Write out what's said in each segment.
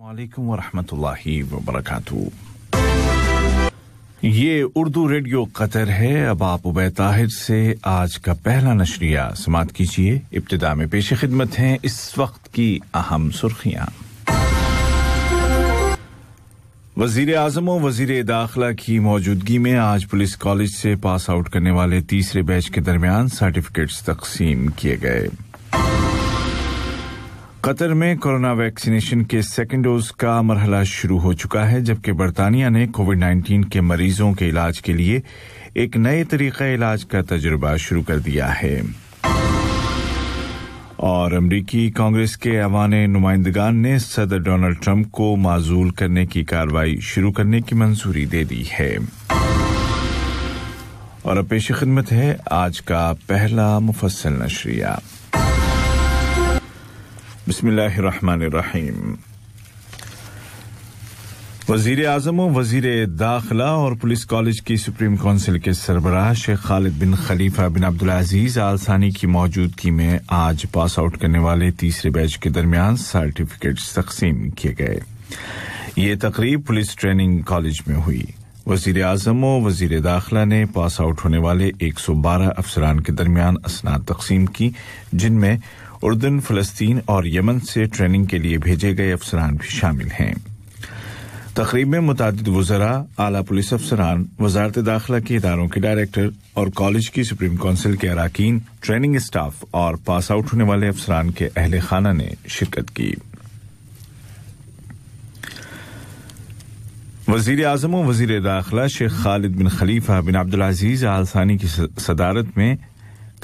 वालेकुम वरहमतुल्लाहि वबरकातु ये उर्दू रेडियो कतर है अब आप उबै ताहिर से आज का पहला नशरिया समाप्त कीजिए इब्तदा में पेश खिदमत हैं इस वक्त की अहम सुर्खियां वजीर आजम और वजीर दाखिला की मौजूदगी में आज पुलिस कॉलेज से पास आउट करने वाले तीसरे बैच के दरमियान सर्टिफिकेट्स तकसीम किए गए कतर में कोरोना वैक्सीनेशन के सेकेंड डोज का मरहला शुरू हो चुका है जबकि बरतानिया ने कोविड 19 के मरीजों के इलाज के लिए एक नए तरीका इलाज का तजुर्बा शुरू कर दिया है और अमरीकी कांग्रेस के अवान नुमाइंदगान ने सदर डोनाल्ड ट्रंप को माजूल करने की कार्रवाई शुरू करने की मंजूरी दे दी है और अब पेश खिदमत है आज का पहला मुफसल नशरिया बसमीम वजीर अजम वजीर दाखिला और पुलिस कॉलेज की सुप्रीम काउंसिल के सरबराह शेख खालिद बिन खलीफा बिन अब्दुल अजीज़ आलसानी की मौजूदगी में आज पास आउट करने वाले तीसरे बैच के दरमियान सर्टिफिकेट तकसीम किए गए ये तकरीब पुलिस ट्रेनिंग कॉलेज में हुई वजीर अजम व वजीर दाखिला ने पास आउट होने वाले 112 अफसरान के दरमियान असनाद तकसीम की जिनमें उर्दन फलस्तीन और यमन से ट्रेनिंग के लिए भेजे गए अफसरान भी शामिल हैं तकरीब में मुतद वजरा आला पुलिस अफसरान वजारत दाखिला के इदारों के डायरेक्टर और कॉलेज की सुप्रीम कौंसिल के अरकान ट्रेनिंग स्टाफ और पास आउट होने वाले अफसरान के अहल खाना ने शिरकत की वजीर अजम और वजीर दाखिला शेख खालिद बिन खलीफा बिन अब्दुल अजीज आलसानी की सदारत में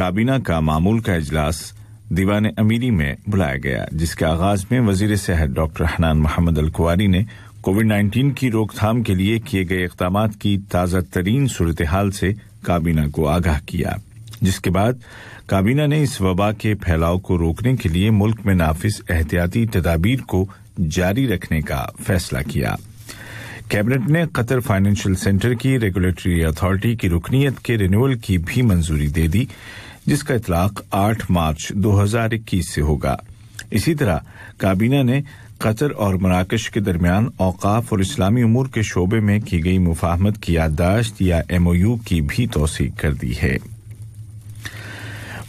काबीना का मामूल का अजलास दीवान अमीरी में बुलाया गया जिसके आगाज में वजीर सेहत डॉक्टर हनान मोहम्मद अलकुआरी ने कोविड नाइन्टीन की रोकथाम के लिए किए गए इकदाम की ताज़ा तरीन सूरत हाल से काबीना को आगाह किया जिसके बाद काबीना ने इस वबा के फैलाव को रोकने के लिए मुल्क में नाफिज एहतियाती तदाबीर को जारी रखने का फैसला किया कैबिनेट ने कतर फाइनेंशियल सेंटर की रेगुलेटरी अथॉरिटी की रुकनीत के रिन्यूअल की भी मंजूरी दे दी जिसका इतलाक 8 मार्च 2021 से होगा इसी तरह काबीना ने कतर और मराकश के दरमियान औकाफ और इस्लामी उमूर के शोबे में की गई मुफाहमत की याददाश्त या एमओयू की भी तोसीक कर दी है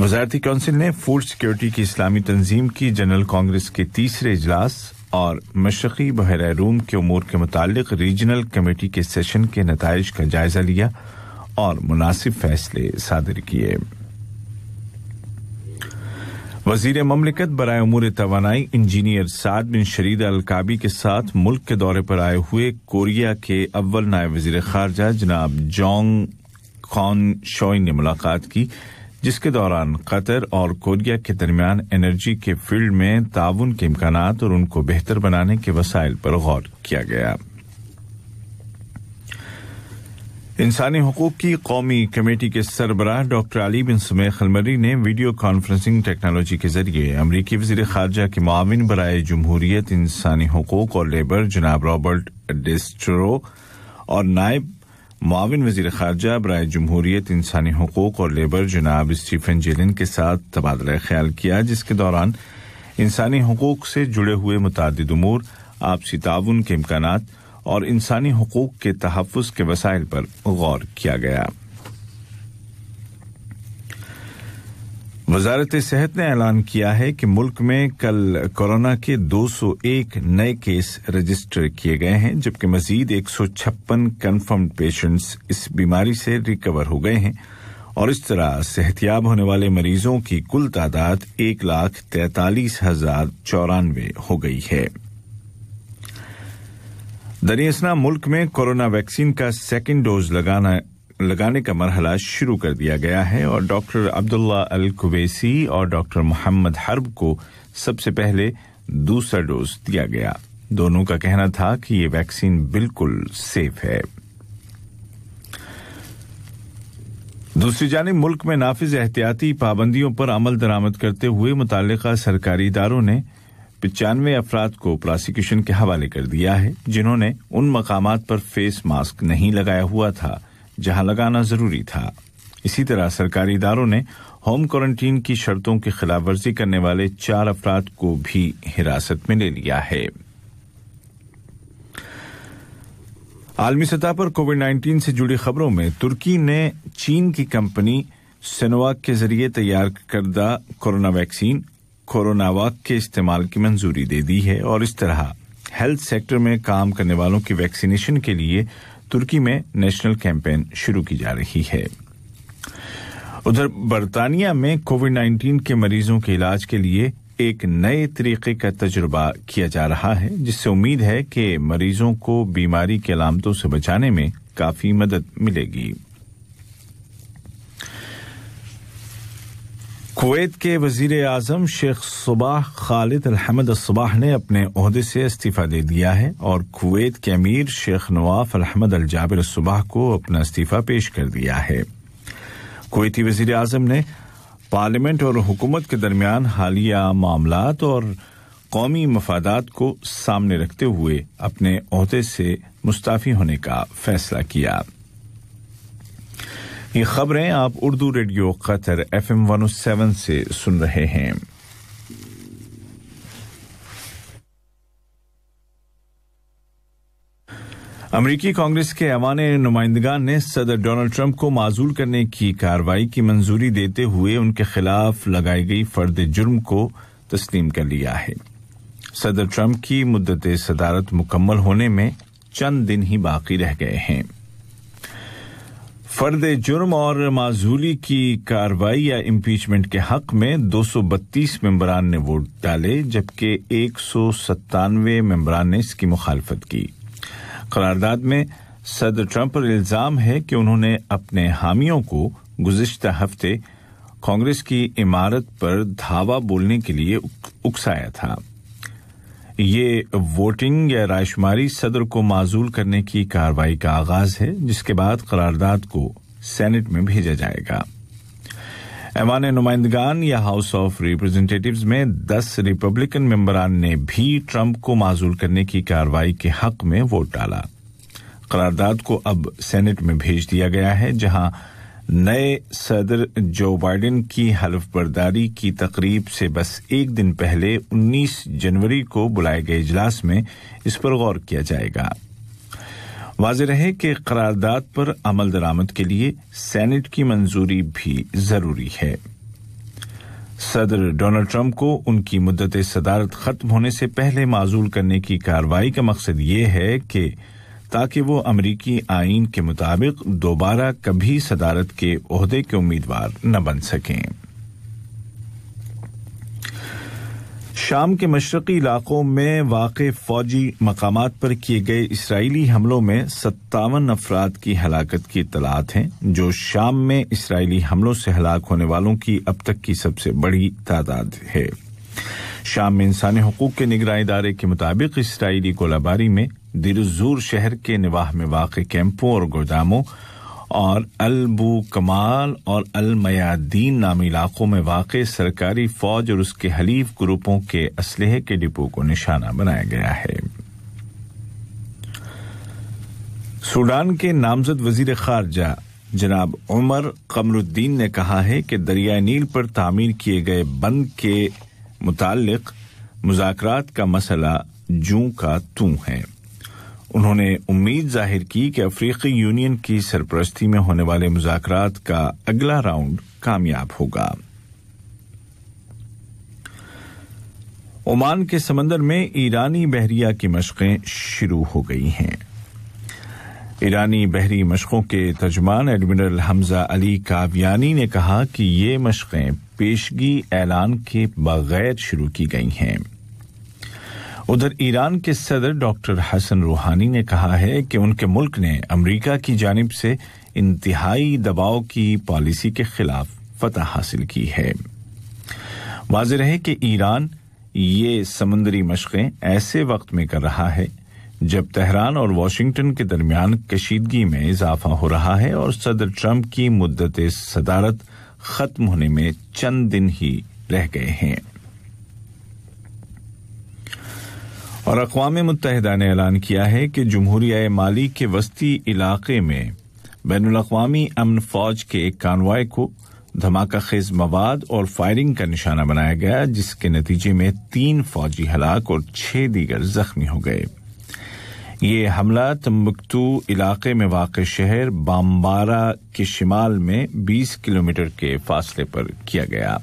वजारती कौंसिल ने फूड सिक्योरिटी की इस्लामी तंजीम की जनरल कांग्रेस के तीसरे इजलास और मशरकी बहर रूम के उमूर के मुतालिक रीजनल कमेटी के सेशन के नतज का जायजा लिया और मुनासिब फैसले सादर किए वजीर ममलिकत बरए अमूर तोानाई इंजीनियर साद बिन शरीद अलकाबी के साथ मुल्क के दौरे पर आए हुए कोरिया के अव्वल नायब वजीर खारजा जनाब जोंग खॉन शोई ने मुलाकात की जिसके दौरान कतर और कोरिया के दरमियान एनर्जी के फील्ड में ताउन के इम्कान और उनको बेहतर बनाने के वसाइल पर गौर किया गया इंसानी हकूक की कौमी कमेटी के सरबराह डॉक्टर अली बिन सुमेख अलमरी ने वीडियो कॉन्फ्रेंसिंग टेक्नोलॉजी के जरिए अमरीकी वजीर खारजा के माविन बरए जमहूरियत इंसानी हकूक और लेबर जनाब रॉबर्ट डिस्ट्रो और नायब माविन वजीर खारजा बरए जमहूरियत इंसानी हकूक और लेबर जनाब स्टीफन जेलिन के साथ तबादला ख्याल किया जिसके दौरान इंसानी हकूक से जुड़े हुए मुतद अमूर आपसी ताउन के इम्कान और इंसानी हकूक के तहफ़ के वसाइल पर गौर किया गया वजारत सेहत ने ऐलान किया है कि मुल्क में कल कोरोना के 201 नए केस रजिस्टर किए गए हैं जबकि मजीद 156 कन्फर्म्ड पेशेंट्स इस बीमारी से रिकवर हो गए हैं और इस तरह सेहतियाब होने वाले मरीजों की कुल तादाद एक लाख तैतालीस हजार चौरानवे हो गई है दरियसना मुल्क में कोरोना वैक्सीन का सेकेंड डोज लगाना लगाने का मरहला शुरू कर दिया गया है और डॉक्टर अब्दुल्ला अल कुवैसी और डॉक्टर मोहम्मद हर्ब को सबसे पहले दूसरा डोज दिया गया दोनों का कहना था कि ये वैक्सीन बिल्कुल सेफ है दूसरी जानब मुल्क में नाफिज एहतियाती पाबंदियों पर अमल दरामद करते हुए मुतल सरकारी इदारों ने पचानवे अफराद को प्रोसिक्यूशन के हवाले कर दिया है जिन्होंने उन मकाम पर फेस मास्क नहीं लगाया हुआ था जहां लगाना जरूरी था इसी तरह सरकारी इदारों ने होम क्वारंटीन की शर्तों की खिलाफ वर्जी करने वाले चार अफराद को भी हिरासत में ले लिया है आलमी सतह पर कोविड 19 से जुड़ी खबरों में तुर्की ने चीन की कंपनी सेनोवाक के जरिए तैयार करदा कोरोना वैक्सीन कोरोनावाक के इस्तेमाल की मंजूरी दे दी है और इस तरह हेल्थ सेक्टर में काम करने वालों की वैक्सीनेशन के लिए तुर्की में नेशनल कैंपेन शुरू की जा रही है उधर बरतानिया में कोविड 19 के मरीजों के इलाज के लिए एक नए तरीके का तजुर्बा किया जा रहा है जिससे उम्मीद है कि मरीजों को बीमारी की अलामतों से बचाने में काफी मदद मिलेगी कुवैत के वजीर अजम शेख सुबाह खालिद अलहमद असबाह ने अपने अहदे से इस्तीफ़ा दे दिया है और कुवैत के अमीर शेख नवाफ अलहमद अलजाबिर सुबह को अपना इस्तीफ़ा पेश कर दिया है कुवैती वजीर अजम ने पार्लियामेंट और हुकूमत के दरमियान हालिया मामला और कौमी मफादात को सामने रखते हुए अपने अहदे से मुस्ताफ़ी होने का फैसला किया ये खबरें आप Urdu radio Qatar F M one seven से सुन रहे हैं अमरीकी कांग्रेस के अवान नुमाइंदगान ने सदर डोनाल्ड ट्रंप को माजूल करने की कार्रवाई की मंजूरी देते हुए उनके खिलाफ लगाई गई फर्द जुर्म को तस्लीम कर लिया है सदर ट्रंप की मुद्दत सदारत मुकम्मल होने में चंद दिन ही बाकी रह गए हैं फर्द जुर्म और माजूली की कार्रवाई या इम्पीचमेंट के हक में 232 मेंबरान ने वोट डाले जबकि एक सौ सत्तानवे मेंबरान ने इसकी मुखालफत की करारदाद में सदर ट्रंप पर इल्ज़ाम है कि उन्होंने अपने हामियों को गुजशत हफ्ते कांग्रेस की इमारत पर धावा बोलने के लिए उकसाया था ये वोटिंग या रायशुमारी सदर को माजूल करने की कार्रवाई का आगाज है जिसके बाद करारदाद को सेनेट में भेजा जाएगा ऐवान नुमाइंदगान या हाउस ऑफ रिप्रेजेंटेटिव्स में 10 रिपब्लिकन मेंबरान ने भी ट्रंप को माजूल करने की कार्रवाई के हक में वोट डाला करारदाद को अब सेनेट में भेज दिया गया है जहां नए सदर जो बाइडेन की हलफबर्दारी की तकरीब से बस एक दिन पहले 19 जनवरी को बुलाए गए इजलास में इस पर गौर किया जाएगा वाज रहे कि करारदाद पर अमल दरामद के लिए सेनेट की मंजूरी भी जरूरी है सदर डोनाल्ड ट्रंप को उनकी मुद्दत सदारत खत्म होने से पहले माजूल करने की कार्रवाई का मकसद ये है कि ताकि वो अमरीकी आइन के मुताबिक दोबारा कभी सदारत के अहदे के उम्मीदवार न बन सकें शाम के मशरकी इलाकों में वाक़ फौजी मकाम पर किए गए इसराइली हमलों में सत्तावन अफराद की हलाकत की इतलात हैं जो शाम में इसराइली हमलों से हलाक होने वालों की अब तक की सबसे बड़ी तादाद है शाम में इंसानी हकूक के निगरान इदारे के मुताबिक इसराइली गोलाबारी में दिरजूर शहर के निवाह में वाक़ कैंपों और गोदामों और अलबू कमाल और अलमयादीन नामी इलाकों में वाक़ सरकारी फौज और उसके हलीफ ग्रुपों के असलहे के डिपो को निशाना बनाया गया है सूडान के नामजद वजीर खारजा जनाब उमर कमरुद्दीन ने कहा है कि दरियाए नील पर तामीर किए गए बंद के मुतक मुजात का मसला जू का तू है उन्होंने उम्मीद जाहिर की कि अफ्रीकी यूनियन की सरपरस्ती में होने वाले मुजात का अगला राउंड कामयाब होगा ओमान के समंदर में ईरानी बहरिया की मशकें शुरू हो गई हैं ईरानी बहरी मशक़ों के तर्जमान एडमिरल हमजा अली कावियानी ने कहा कि ये मशक़ें पेशगी ऐलान के बगैर शुरू की गई हैं उधर ईरान के सदर डॉक्टर हसन रूहानी ने कहा है कि उनके मुल्क ने अमरीका की जानब से इंतहाई दबाव की पॉलिसी के खिलाफ फतह हासिल की है वाज रहे कि ईरान ये समंदरी मशक़ें ऐसे वक्त में कर रहा है जब तेहरान और वाशिंगटन के दरमियान कशीदगी में इजाफा हो रहा है और सदर ट्रंप की मुद्दत सदारत खत्म होने में चंद दिन ही रह गए हैं और अकवा मुतहदा ने ऐलान किया है कि जमहूरिया माली के वस्ती इलाके में बैन अवी अमन फौज के एक कानवाय को धमाका खेज मवाद और फायरिंग का निशाना बनाया गया जिसके नतीजे में तीन फौजी हलाक और छह दीगर जख्मी हो गए ये हमला तम्बकतू इलाके में वाक़ शहर बामबारा के शिमाल में 20 किलोमीटर के फासले पर किया गया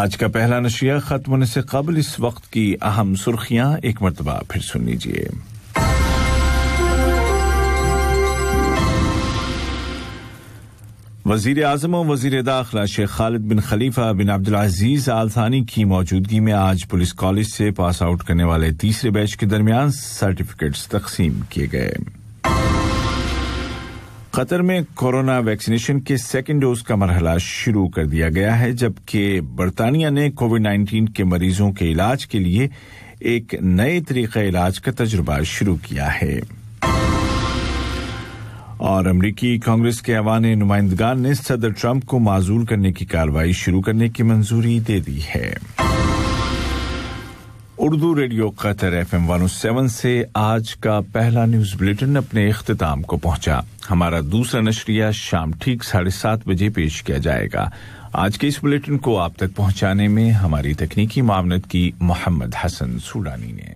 आज का पहला नशिया खत्म होने से कबल इस वक्त की अहम सुर्खियां एक मरतबा फिर सुन लीजिए वजीर अजम और वजीर दाखिला शेख खालिद बिन खलीफा बिन अब्दुलजीज आलथानी की मौजूदगी में आज पुलिस कॉलेज से पास आउट करने वाले तीसरे बैच के दरमियान सर्टिफिकेट्स तकसीम किए गए कतर में कोरोना वैक्सीनेशन के सेकेंड डोज का मरहला शुरू कर दिया गया है जबकि बरतानिया ने कोविड 19 के मरीजों के इलाज के लिए एक नए तरीके इलाज का तजुर्बा शुरू किया है और अमरीकी कांग्रेस के अवान नुमाइंदगान ने सदर ट्रंप को माजूल करने की कार्रवाई शुरू करने की मंजूरी दे दी है Urdu radio Qatar F M one seven से आज का पहला न्यूज बुलेटिन अपने अख्ताम को पहुंचा हमारा दूसरा नशरिया शाम ठीक साढ़े सात बजे पेश किया जाएगा आज के इस बुलेटिन को आप तक पहुंचाने में हमारी तकनीकी मामलत की मोहम्मद हसन सूडानी ने